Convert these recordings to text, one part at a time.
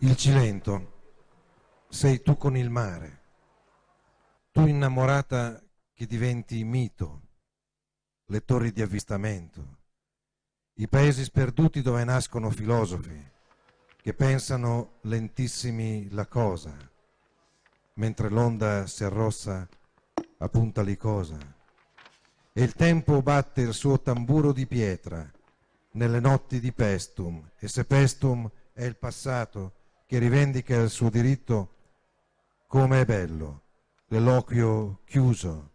Il Cilento sei tu con il mare, tu innamorata che diventi mito, le torri di avvistamento, i paesi sperduti dove nascono filosofi che pensano lentissimi la cosa, mentre l'onda si arrossa a punta licosa e il tempo batte il suo tamburo di pietra nelle notti di pestum e se pestum è il passato che rivendica il suo diritto come è bello, l'eloquio chiuso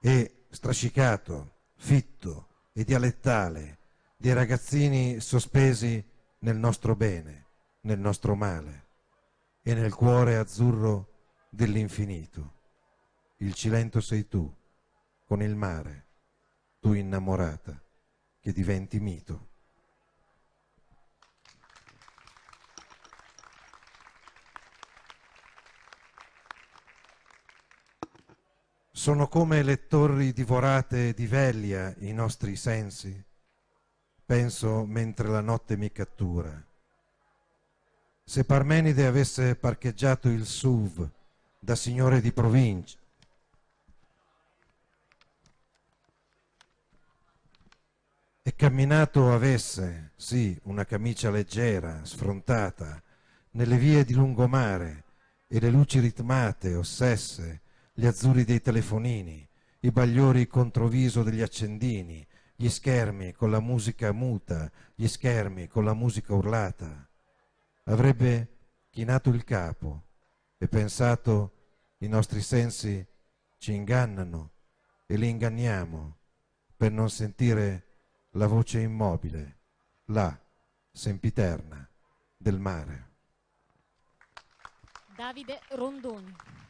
e strascicato, fitto e dialettale dei ragazzini sospesi nel nostro bene, nel nostro male e nel cuore azzurro dell'infinito. Il Cilento sei tu, con il mare, tu innamorata, che diventi mito. Sono come le torri divorate di veglia i nostri sensi, penso mentre la notte mi cattura. Se Parmenide avesse parcheggiato il SUV da signore di provincia, e camminato avesse, sì, una camicia leggera, sfrontata, nelle vie di lungomare e le luci ritmate, ossesse, gli azzurri dei telefonini, i bagliori controviso degli accendini, gli schermi con la musica muta, gli schermi con la musica urlata. Avrebbe chinato il capo e pensato i nostri sensi ci ingannano e li inganniamo per non sentire la voce immobile, là, sempiterna, del mare. Davide Rondoni.